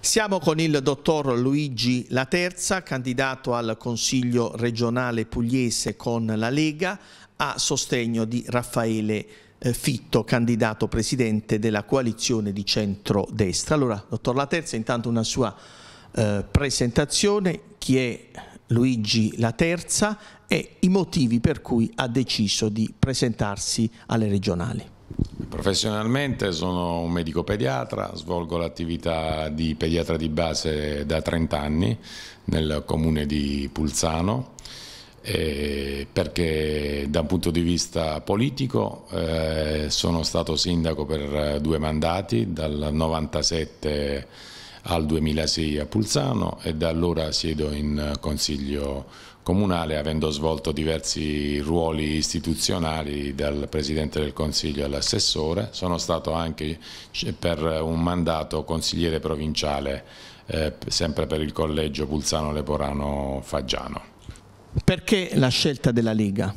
Siamo con il dottor Luigi Laterza, candidato al Consiglio regionale pugliese con la Lega, a sostegno di Raffaele eh, Fitto, candidato presidente della coalizione di centrodestra. Allora, dottor Laterza, intanto una sua eh, presentazione, chi è Luigi Laterza e i motivi per cui ha deciso di presentarsi alle regionali. Professionalmente sono un medico pediatra, svolgo l'attività di pediatra di base da 30 anni nel comune di Pulzano. Eh, perché da un punto di vista politico eh, sono stato sindaco per due mandati dal 97 al 2006 a Pulzano e da allora siedo in eh, Consiglio Comunale avendo svolto diversi ruoli istituzionali dal Presidente del Consiglio all'assessore. Sono stato anche per un mandato consigliere provinciale eh, sempre per il collegio Pulzano Leporano Faggiano. Perché la scelta della Lega?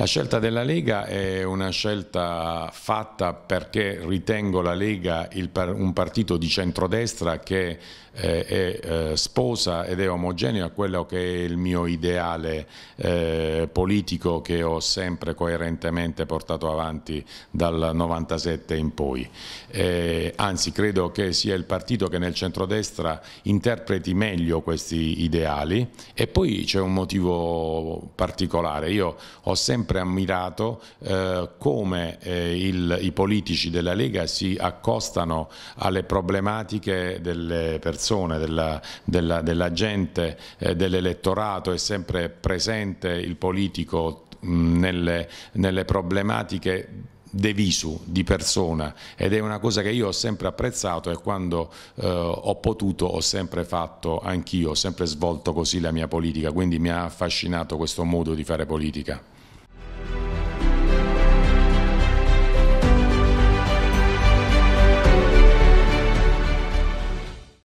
La scelta della Lega è una scelta fatta perché ritengo la Lega il, un partito di centrodestra che eh, è eh, sposa ed è omogeneo a quello che è il mio ideale eh, politico che ho sempre coerentemente portato avanti dal 97 in poi. Eh, anzi, credo che sia il partito che nel centrodestra interpreti meglio questi ideali e poi c'è un motivo particolare. Io ho sempre sempre ammirato eh, come eh, il, i politici della Lega si accostano alle problematiche delle persone, della, della, della gente, eh, dell'elettorato, è sempre presente il politico mh, mm, nelle, nelle problematiche de visu, di persona ed è una cosa che io ho sempre apprezzato e quando eh, ho potuto ho sempre fatto anch'io, ho sempre svolto così la mia politica, quindi mi ha affascinato questo modo di fare politica.